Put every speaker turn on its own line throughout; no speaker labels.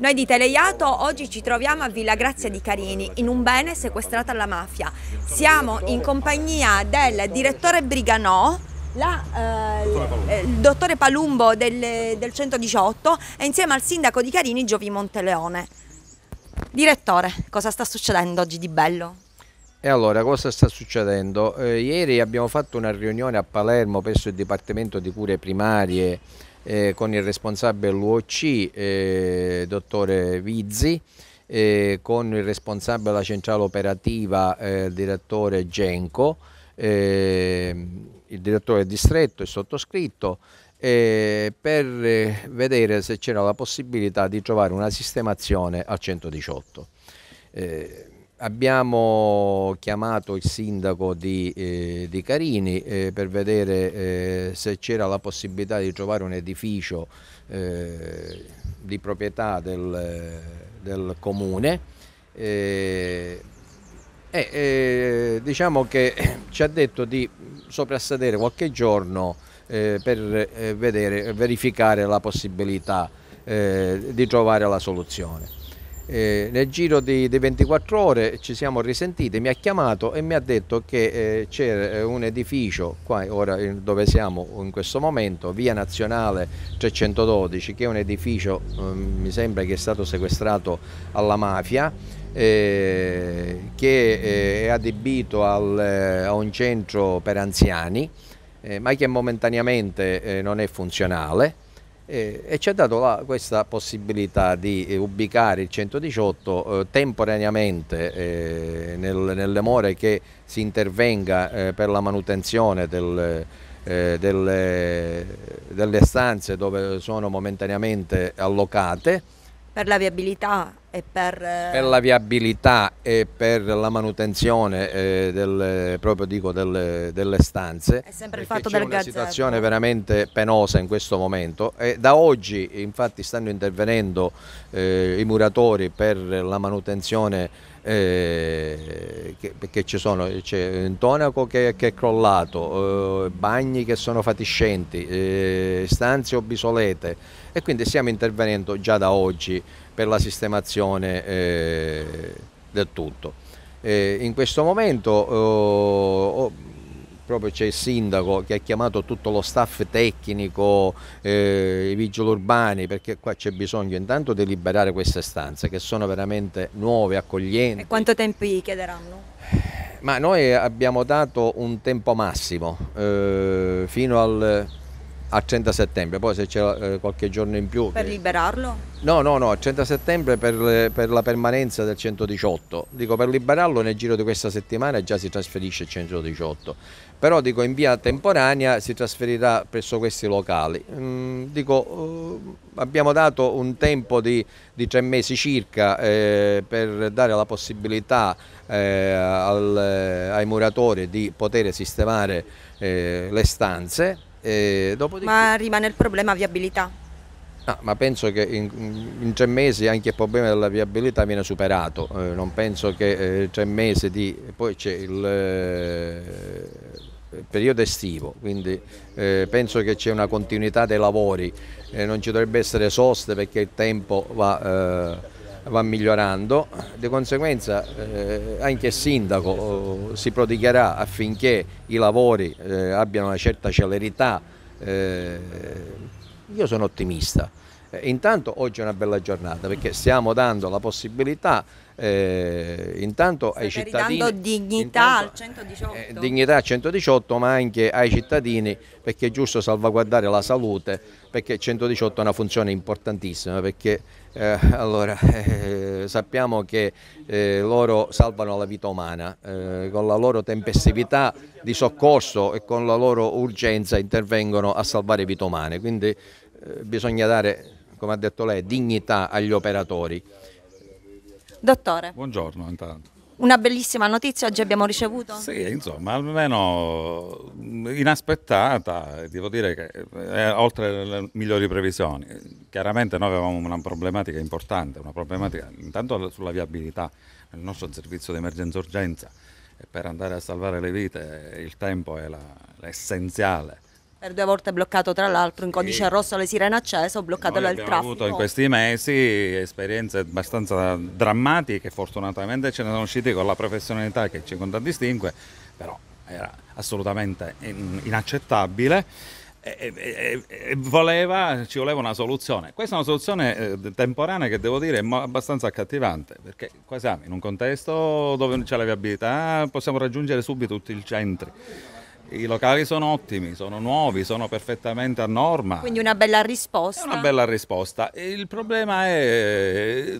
Noi di Teleiato oggi ci troviamo a Villa Grazia di Carini, in un bene sequestrato alla mafia. Siamo in compagnia del direttore Briganò, la, eh, il, dottore Palumbo del, del 118 e insieme al sindaco di Carini Giovi Monteleone. Direttore, cosa sta succedendo oggi di bello?
E allora, cosa sta succedendo? Eh, ieri abbiamo fatto una riunione a Palermo presso il Dipartimento di Cure Primarie eh, con il responsabile dell'UOC, eh, dottore Vizzi, eh, con il responsabile della centrale operativa, eh, direttore Genco, eh, il direttore distretto, e sottoscritto, eh, per eh, vedere se c'era la possibilità di trovare una sistemazione al 118. Eh, abbiamo chiamato il sindaco di, eh, di Carini eh, per vedere eh, se c'era la possibilità di trovare un edificio eh, di proprietà del, del comune. e eh, eh, diciamo che ci ha detto di soprassedere qualche giorno per vedere, verificare la possibilità di trovare la soluzione. Eh, nel giro di, di, 24 ore ci siamo risentiti, mi ha chiamato e mi ha detto che eh, c'era eh, un edificio qua ora, eh, dove siamo in questo momento, via nazionale 312, che è un edificio eh, mi sembra che è stato sequestrato alla mafia, eh, che è adibito al, a un centro per anziani, ma che momentaneamente non è funzionale eh, e ci ha dato la, questa possibilità di eh, ubicare il 118 eh, temporaneamente eh, nel, nelle more che si intervenga eh, per la manutenzione del, delle, delle stanze dove sono momentaneamente allocate
per la viabilità e per... Eh, per...
la viabilità e per la manutenzione eh, del, proprio dico, del, delle stanze. È
sempre il fatto del una situazione
veramente penosa in questo momento e da oggi infatti stanno intervenendo eh, i muratori per la manutenzione eh, che, perché ci sono, c'è un tonaco che, che è crollato, eh, bagni che sono fatiscenti, eh, stanze obisolete e quindi stiamo intervenendo già da oggi per la sistemazione eh, del tutto. Eh, in questo momento eh, proprio c'è il sindaco che ha chiamato tutto lo staff tecnico, eh, i vigili urbani, perché qua c'è bisogno intanto di liberare queste stanze che sono veramente nuove, accoglienti.
E quanto tempo gli chiederanno?
Ma noi abbiamo dato un tempo massimo, eh, fino al a 30 settembre, poi se c'è eh, qualche giorno in più... Per
liberarlo?
No, no, no, a 30 settembre per, per, la permanenza del 118, dico per liberarlo nel giro di questa settimana già si trasferisce il 118, però dico in via temporanea si trasferirà presso questi locali. Mm, dico, eh, abbiamo dato un tempo di, di tre mesi circa eh, per dare la possibilità eh, al, eh, ai muratori di poter sistemare eh, le stanze
ma rimane il problema viabilità?
No, ah, ma penso che in, in, tre mesi anche il problema della viabilità viene superato, eh, non penso che eh, tre mesi di... poi c'è il, eh, periodo estivo, quindi eh, penso che c'è una continuità dei lavori, eh, non ci dovrebbe essere soste perché il tempo va eh, va migliorando, di conseguenza eh, anche il sindaco eh, si prodigherà affinché i lavori eh, abbiano una certa celerità. Eh, io sono ottimista. Eh, intanto oggi è una bella giornata perché stiamo dando la possibilità eh, intanto State ai cittadini... dignità intanto,
al 118. Eh, dignità
al 118 ma anche ai cittadini perché è giusto salvaguardare la salute perché il 118 ha una funzione importantissima perché eh, allora, eh, sappiamo che eh, loro salvano la vita umana eh, con la loro tempestività di soccorso e con la loro urgenza intervengono a salvare vite umane quindi bisogna dare come ha detto lei dignità agli
operatori Dottore. Buongiorno intanto.
Una bellissima notizia oggi abbiamo ricevuto? Sì, insomma,
almeno inaspettata, devo dire che è eh, oltre le migliori previsioni. Chiaramente noi avevamo una problematica importante, una problematica intanto sulla viabilità nel nostro servizio di emergenza-urgenza per andare a salvare le vite il tempo è, l'essenziale. Per due
volte bloccato tra l'altro in codice sì. rosso le sirene accese, ho bloccato il traffico. Abbiamo avuto in
questi mesi esperienze abbastanza drammatiche, fortunatamente ce ne sono usciti con la professionalità che ci contraddistingue, però era assolutamente inaccettabile. E, e, e voleva, ci voleva una soluzione. Questa è una soluzione eh, temporanea che devo dire è abbastanza accattivante, perché qua siamo in un contesto dove non c'è la viabilità, possiamo raggiungere subito tutti i centri. I locali sono ottimi, sono nuovi, sono perfettamente a norma.
Quindi una bella risposta. È una
bella risposta. Il problema è,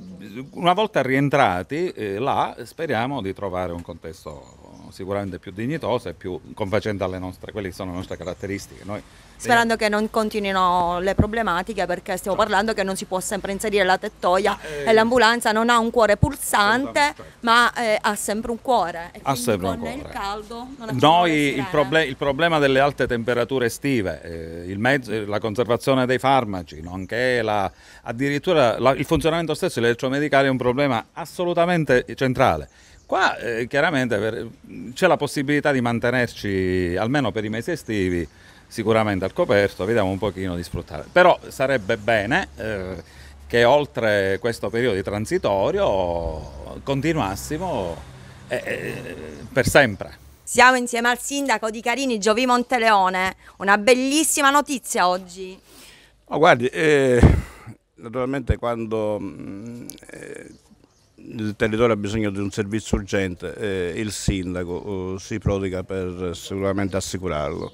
una volta rientrati eh, là, speriamo di trovare un contesto sicuramente più dignitosa e più confacente alle nostre, quelle che sono le nostre caratteristiche. Noi Sperando
che non continuino le problematiche perché stiamo certo. parlando che non si può sempre inserire la tettoia ah, eh, e l'ambulanza non ha un cuore pulsante certo, certo. ma eh, ha sempre un cuore.
ha sempre un cuore. Il caldo, Noi il, proble il, problema delle alte temperature estive, eh, mezzo, la conservazione dei farmaci, nonché la, addirittura la, il funzionamento stesso dell'elettromedicale è un problema assolutamente centrale. Qua eh, chiaramente per, c'è la possibilità di mantenerci almeno per i mesi estivi sicuramente al coperto, vediamo un pochino di sfruttare. Però sarebbe bene eh, che oltre questo periodo transitorio continuassimo eh, eh
per sempre.
Siamo insieme al sindaco di Carini, Giovi Monteleone. Una bellissima notizia oggi.
Ma oh, guardi, eh, naturalmente quando mm, eh, il territorio ha bisogno di un servizio urgente e il sindaco uh, si prodiga per sicuramente assicurarlo.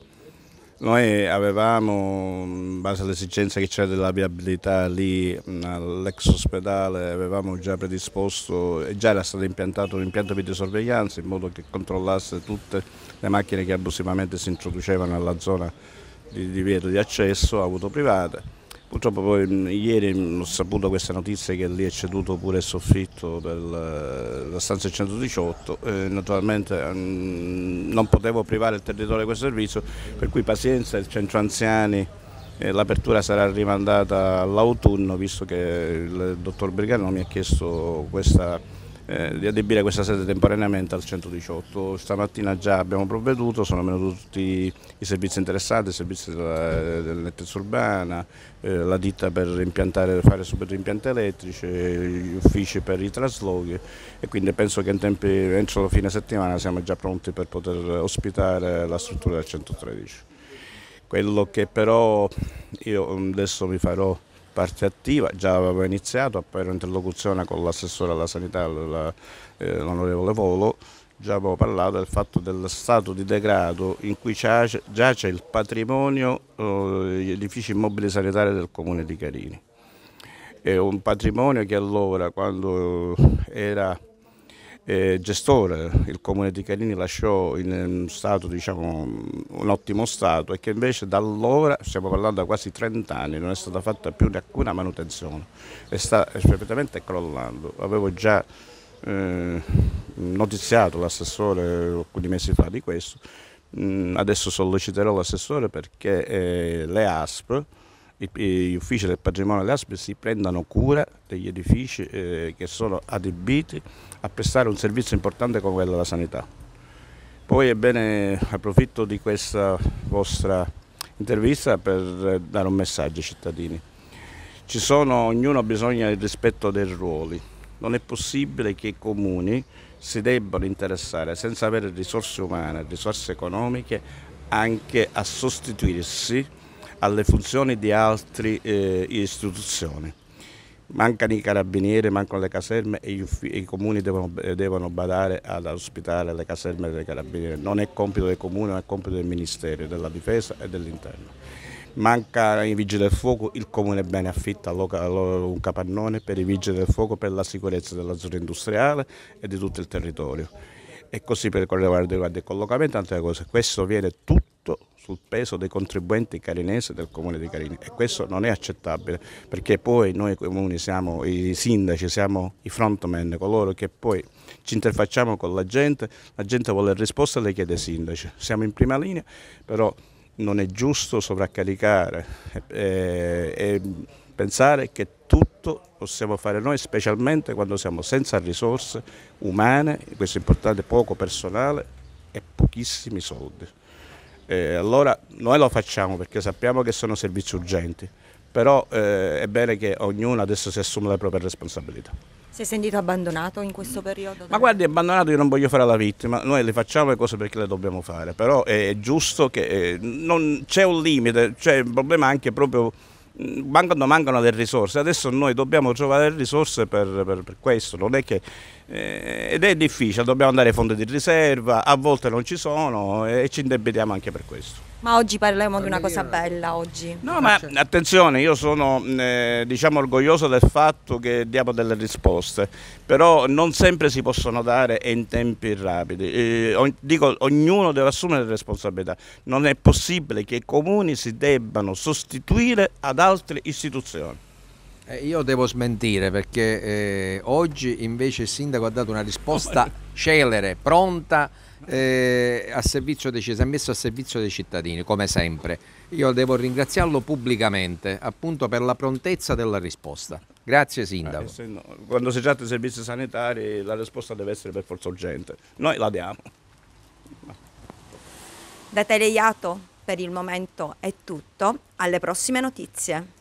Noi avevamo, in base all'esigenza che c'era della viabilità lì all'ex ospedale, avevamo già predisposto, già era stato impiantato un impianto di sorveglianza in modo che controllasse tutte le macchine che abusivamente si introducevano nella zona di divieto di accesso a auto private Purtroppo poi mm, ieri mm, ho saputo questa notizia che lì è ceduto pure il soffitto della stanza 118, eh, naturalmente mh, mm, non potevo privare il territorio di questo servizio, per cui pazienza, il centro anziani, eh, l'apertura sarà rimandata all'autunno visto che il dottor Brigano mi ha chiesto questa eh, di adibire questa sede temporaneamente al 118. Stamattina già abbiamo provveduto, sono venuti tutti i servizi interessati, i servizi della, dell'elettrica urbana, eh, la ditta per fare super impianti elettrici, gli uffici per i trasloghi e quindi penso che in tempi, entro la fine settimana siamo già pronti per poter ospitare la struttura del 113. Quello che però io mm, adesso mi farò parte attiva, già avevo iniziato, poi ero in interlocuzione con l'assessore alla sanità, eh, l'onorevole Volo, già avevo parlato del fatto del stato di degrado in cui giace il patrimonio, eh, gli edifici immobili sanitari del comune di Carini. È un patrimonio che allora, quando era eh, gestore, il comune di Carini lasciò in un stato, diciamo, un ottimo stato e che invece da allora, stiamo parlando da quasi 30 anni, non è stata fatta più alcuna manutenzione e sta completamente crollando. Avevo già eh, notiziato l'assessore alcuni mesi fa di questo, mm, adesso solleciterò l'assessore perché eh, le ASP gli uffici del patrimonio dell'ASP si prendano cura degli edifici eh, che sono adibiti a prestare un servizio importante come quello della sanità. Poi ebbene approfitto di questa vostra intervista per dare un messaggio ai cittadini. Ci sono, ognuno ha bisogno del rispetto dei ruoli. Non è possibile che i comuni si debbano interessare senza avere risorse umane, risorse economiche, anche a sostituirsi alle funzioni di altre eh, istituzioni. Mancano i carabinieri, mancano le caserme e i comuni devono, eh, devono badare ad ospitare le caserme dei carabinieri. Non è compito del comune, ma è compito del Ministero, della Difesa e dell'Interno manca i vigili del fuoco, il comune bene affitta un capannone per i vigili del fuoco per la sicurezza della zona industriale e di tutto il territorio. E così per quanto riguarda il collocamento, tante cose. Questo viene tutto tutto sul peso dei contribuenti carinesi del comune di Carini e questo non è accettabile perché poi noi comuni siamo i sindaci, siamo i frontman, coloro che poi ci interfacciamo con la gente, la gente vuole risposte e le chiede ai sindaci, siamo in prima linea però non è giusto sovraccaricare e, eh, e pensare che tutto possiamo fare noi, specialmente quando siamo senza risorse umane, questo è importante, poco personale e pochissimi soldi. Eh, allora noi lo facciamo perché sappiamo che sono servizi urgenti, però eh, è bene che ognuno adesso si assuma le proprie responsabilità.
Si è sentito abbandonato in questo periodo?
Ma guardi, abbandonato io non voglio fare la vittima, noi le facciamo le cose perché le dobbiamo fare, però è giusto che eh, c'è un limite, c'è un problema anche proprio mancano, mancano delle risorse, adesso noi dobbiamo trovare risorse per, per, per questo, non è che, eh, ed è difficile, dobbiamo andare ai fondi di riserva, a volte non ci sono eh, e ci indebitiamo anche per questo.
Ma oggi parliamo di una cosa bella oggi. No, ma
attenzione, io sono eh, diciamo orgoglioso del fatto che diamo delle risposte, però non sempre si possono dare in tempi rapidi. Eh, o, dico, ognuno deve assumere le responsabilità. Non è possibile che i comuni si debbano sostituire ad altre istituzioni. Eh, io devo smentire perché
eh, oggi invece il sindaco ha dato una risposta celere, pronta eh, a servizio dei, si è messo a servizio dei cittadini, come sempre. Io devo ringraziarlo pubblicamente appunto per la prontezza della risposta. Grazie eh, Sindaco.
Eh, no, quando si tratta di servizi sanitari la risposta deve essere per forza urgente. Noi la diamo.
Da Teleiato per il momento è tutto, alle prossime notizie.